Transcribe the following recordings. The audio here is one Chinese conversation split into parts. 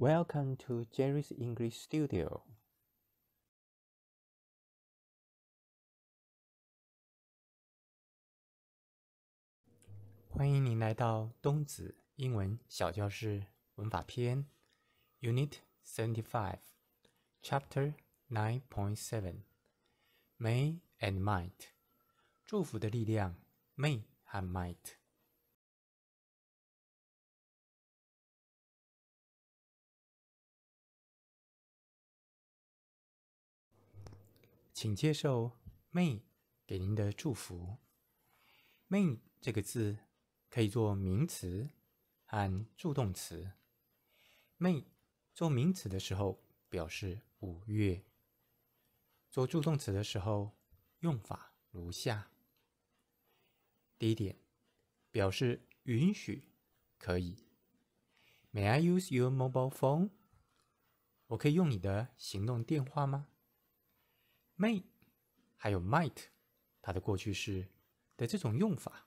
Welcome to Jerry's English Studio. Unit Seventy Five, Chapter Nine Point Seven, May and Might. 祝福的力量, May and Might。请接受 May 给您的祝福。May 这个字可以做名词和助动词。May 做名词的时候表示五月。做助动词的时候，用法如下：第一点，表示允许，可以。May I use your mobile phone？我可以用你的行动电话吗？may，还有 might，它的过去式的这种用法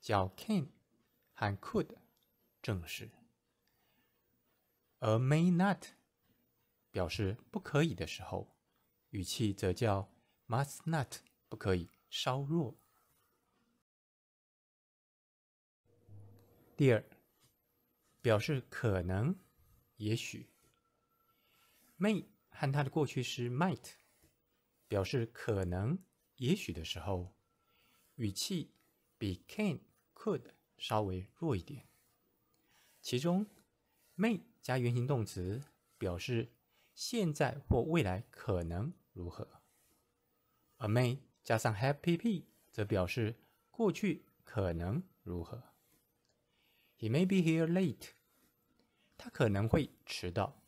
叫 can，和 could，正式；而 may not 表示不可以的时候，语气则叫 must not，不可以，稍弱。第二，表示可能、也许，may 和它的过去式 might。表示可能、也许的时候，语气比 can、could 稍微弱一点。其中 may 加原形动词表示现在或未来可能如何；a may 加上 have p p 则表示过去可能如何。He may be here late. 他可能会迟到，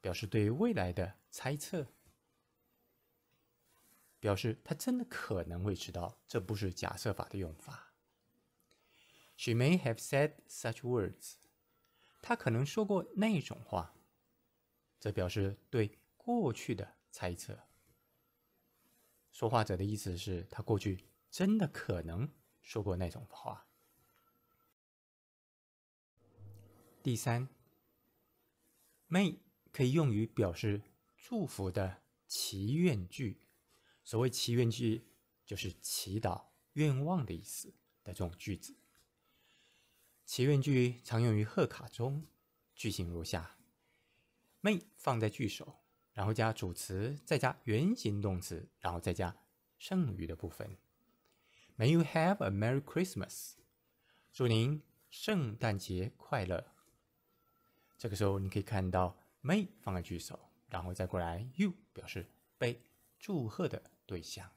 表示对未来的猜测。表示他真的可能会知道，这不是假设法的用法。She may have said such words，他可能说过那种话，这表示对过去的猜测。说话者的意思是他过去真的可能说过那种话。第三，may 可以用于表示祝福的祈愿句。所谓祈愿句，就是祈祷愿望的意思的这种句子。祈愿句常用于贺卡中，句型如下：may 放在句首，然后加主词，再加原形动词，然后再加剩余的部分。May you have a merry Christmas！祝您圣诞节快乐。这个时候你可以看到，may 放在句首，然后再过来 you 表示被祝贺的。对象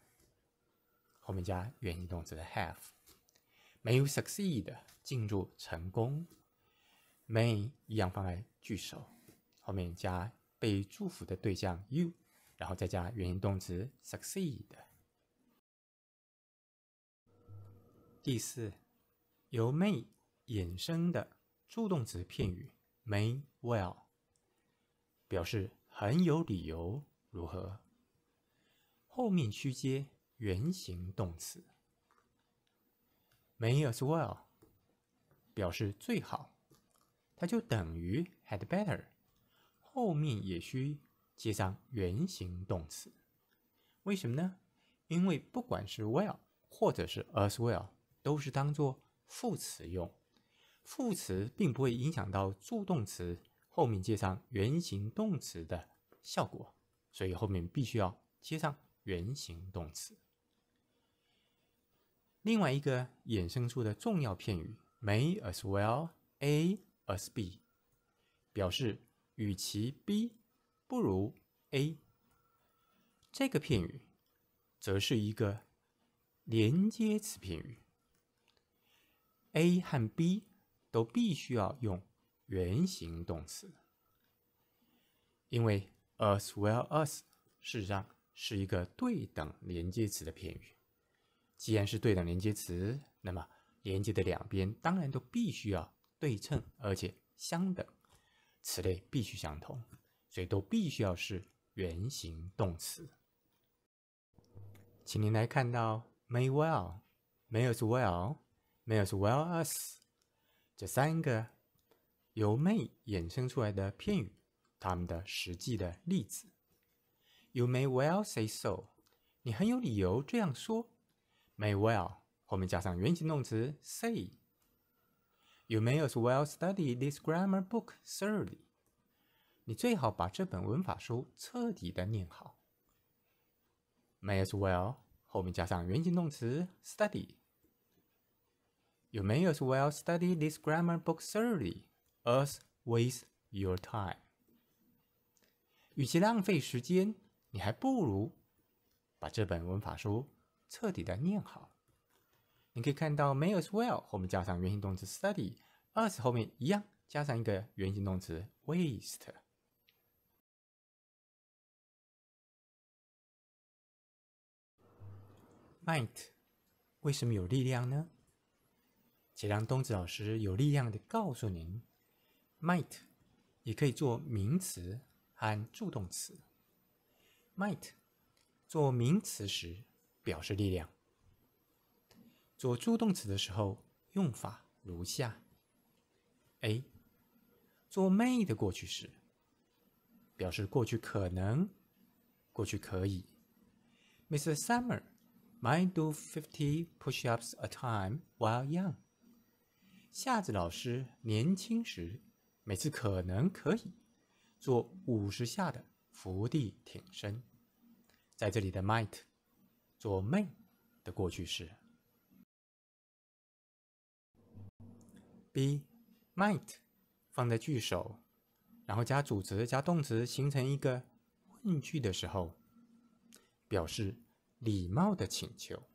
后面加原形动词的 have。May you succeed？进入成功。May 一样放在句首，后面加被祝福的对象 you，然后再加原形动词 succeed。第四，由 may 衍生的助动词片语 may well 表示很有理由如何。后面需接原形动词，may as well 表示最好，它就等于 had better，后面也需接上原形动词。为什么呢？因为不管是 well 或者是 as well，都是当做副词用，副词并不会影响到助动词后面接上原形动词的效果，所以后面必须要接上。原形动词。另外一个衍生出的重要片语 “may as well a as b” 表示与其 b 不如 a。这个片语则是一个连接词片语，a 和 b 都必须要用原形动词，因为 “as well as” 是让。是一个对等连接词的片语。既然是对等连接词，那么连接的两边当然都必须要对称，而且相等，词类必须相同，所以都必须要是原形动词。请您来看到 may well, may as well, may as well as 这三个由 may 衍生出来的片语，它们的实际的例子。You may well say so。你很有理由这样说。May well 后面加上原形动词 say。You may as well study this grammar book thoroughly。你最好把这本文法书彻底的念好。May as well 后面加上原形动词 study。You may as well study this grammar book thoroughly as waste your time。与其浪费时间，你还不如把这本文法书彻底的念好。你可以看到，may as well 后面加上原形动词 study，as 后面一样加上一个原形动词 waste。might 为什么有力量呢？且让东子老师有力量的告诉您，might 也可以做名词和助动词。Might 做名词时表示力量；做助动词的时候用法如下：A 做 may 的过去式，表示过去可能、过去可以。Mr. Summer might do fifty push-ups a time while young。夏子老师年轻时每次可能可以做五十下的。伏地挺身，在这里的 might 做 may 的过去式。b might 放在句首，然后加主词加动词，形成一个问句的时候，表示礼貌的请求。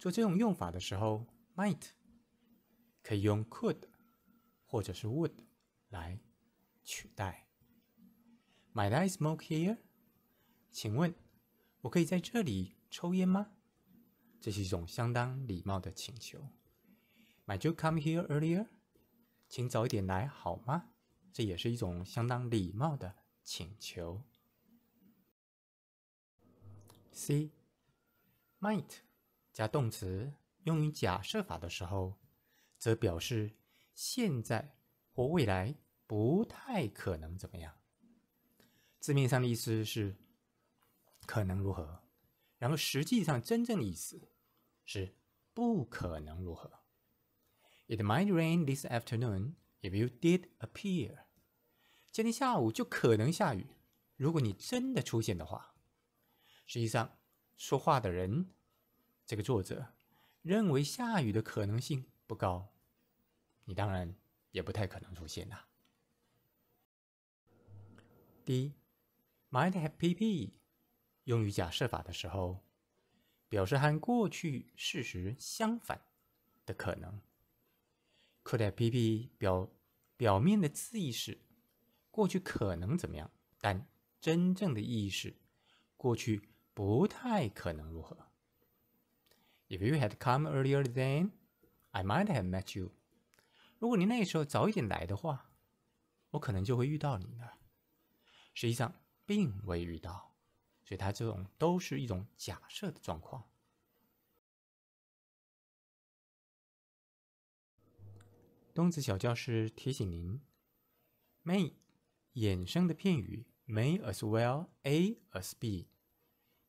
做这种用法的时候，might 可以用 could 或者是 would 来取代。m i g h t I smoke here？请问我可以在这里抽烟吗？这是一种相当礼貌的请求。m i g h t you come here earlier？请早一点来好吗？这也是一种相当礼貌的请求。C might 加动词用于假设法的时候，则表示现在或未来不太可能怎么样。字面上的意思是可能如何，然后实际上真正的意思是不可能如何。It might rain this afternoon if you did appear。今天下午就可能下雨，如果你真的出现的话。实际上，说话的人，这个作者认为下雨的可能性不高，你当然也不太可能出现啦。第一。Might have pp 用于假设法的时候，表示和过去事实相反的可能。Could have pp 表表面的字义是过去可能怎么样，但真正的意义是过去不太可能如何。If you had come earlier, then I might have met you。如果你那时候早一点来的话，我可能就会遇到你了。实际上，并未遇到，所以它这种都是一种假设的状况。东子小教师提醒您：may 衍生的片语 may as well a as b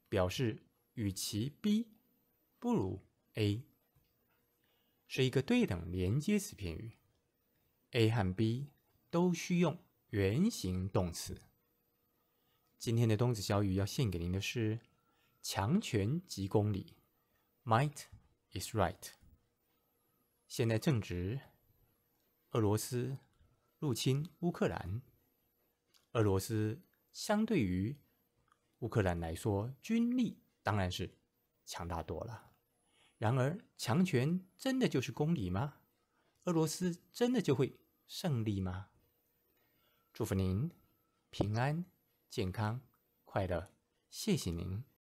表示与其 b 不如 a，是一个对等连接词片语，a 和 b 都需用原形动词。今天的东子小雨要献给您的是“强权即公理 ”，might is right。现在正值俄罗斯入侵乌克兰，俄罗斯相对于乌克兰来说，军力当然是强大多了。然而，强权真的就是公理吗？俄罗斯真的就会胜利吗？祝福您平安。健康快乐，谢谢您。